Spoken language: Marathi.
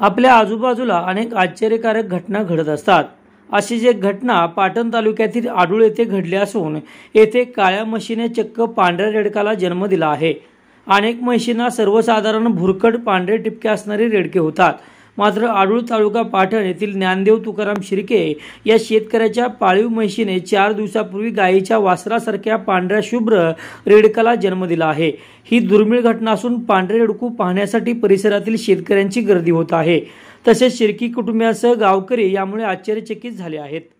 आपल्या आजूबाजूला अनेक आश्चर्यकारक घटना घडत असतात अशी जे घटना पाटण तालुक्यातील आडूळ येथे घडली असून येथे काळ्या म्हशीने चक्क पांढऱ्या रेडकाला जन्म दिला आहे अनेक म्हशींना सर्वसाधारण भुरकट पांढरे टिपके असणारे रेडके होतात मात्र आडूळ तालुका पाठण येथील ज्ञानदेव तुकाराम शिर्के या शेतकऱ्याच्या पाळीव म्हशीने चार दिवसापूर्वी गायीच्या वासरासारख्या पांढऱ्या शुभ्र रेडकाला जन्म दिला आहे ही दुर्मिळ घटना असून पांढरे रेडकू पाहण्यासाठी परिसरातील शेतकऱ्यांची गर्दी होत आहे तसेच शिर्की कुटुंबियासह गावकरी यामुळे आश्चर्यचकित झाले आहेत